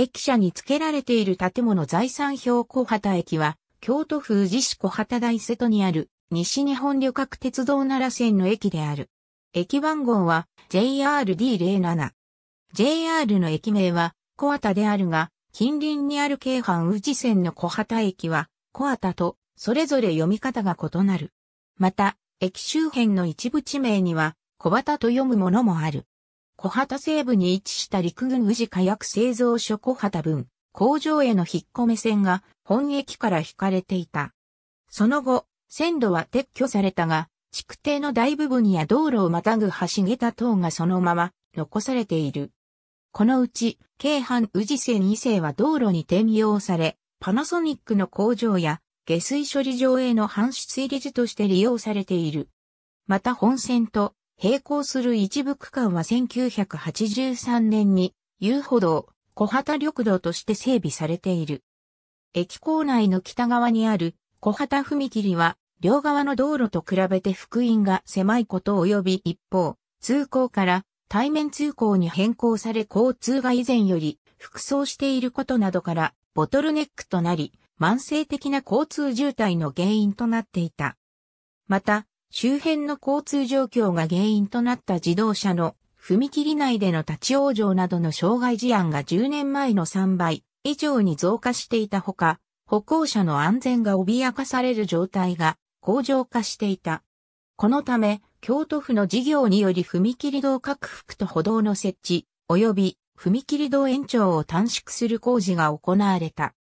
駅舎に付けられている建物財産表小畑駅は、京都府宇治市小畑大瀬戸にある、西日本旅客鉄道奈良線の駅である。駅番号は JRD07。JR の駅名は小畑であるが、近隣にある京阪宇治線の小畑駅は小畑とそれぞれ読み方が異なる。また、駅周辺の一部地名には小畑と読むものもある。小畑西部に位置した陸軍宇治火薬製造所小畑分、工場への引っ込め線が本駅から引かれていた。その後、線路は撤去されたが、築堤の大部分や道路をまたぐ橋桁等がそのまま残されている。このうち、京阪宇治線2世は道路に転用され、パナソニックの工場や下水処理場への搬出入り地として利用されている。また本線と並行する一部区間は1983年に遊歩道、小畑緑道として整備されている。駅構内の北側にある小畑踏切は両側の道路と比べて福音が狭いこと及び一方、通行から対面通行に変更され交通が以前より服装していることなどからボトルネックとなり慢性的な交通渋滞の原因となっていた。また、周辺の交通状況が原因となった自動車の踏切内での立ち往生などの障害事案が10年前の3倍以上に増加していたほか、歩行者の安全が脅かされる状態が向上化していた。このため、京都府の事業により踏切道拡幅と歩道の設置、及び踏切道延長を短縮する工事が行われた。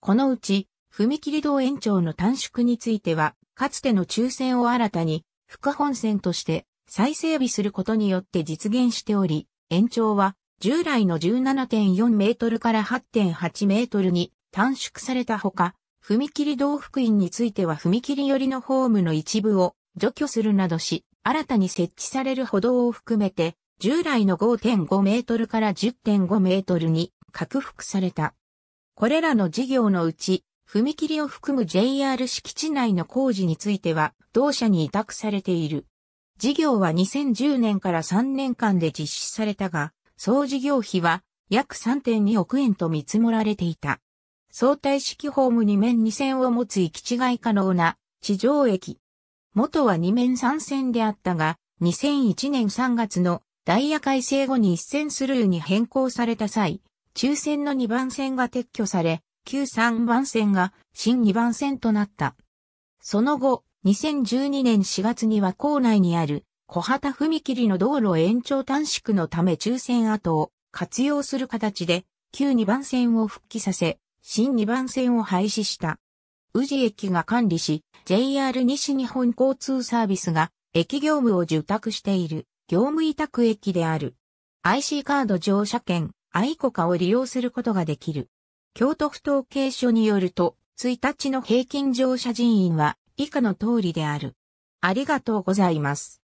このうち、踏切道延長の短縮については、かつての抽選を新たに、副本線として再整備することによって実現しており、延長は従来の17.4メートルから8.8メートルに短縮されたほか、踏切道福院については踏切寄りのホームの一部を除去するなどし、新たに設置される歩道を含めて、従来の5.5メートルから10.5メートルに拡幅された。これらの事業のうち、踏切を含む JR 敷地内の工事については、同社に委託されている。事業は2010年から3年間で実施されたが、総事業費は約3.2億円と見積もられていた。相対式ホーム2面2線を持つ行き違い可能な地上駅。元は2面3線であったが、2001年3月のダイヤ改正後に一線スルーに変更された際、抽選の2番線が撤去され、旧3番線が新2番線となった。その後、2012年4月には校内にある小畑踏切の道路延長短縮のため抽選跡を活用する形で旧2番線を復帰させ、新2番線を廃止した。宇治駅が管理し、JR 西日本交通サービスが駅業務を受託している業務委託駅である。IC カード乗車券、アイコカを利用することができる。京都府統計所によると、1日の平均乗車人員は以下の通りである。ありがとうございます。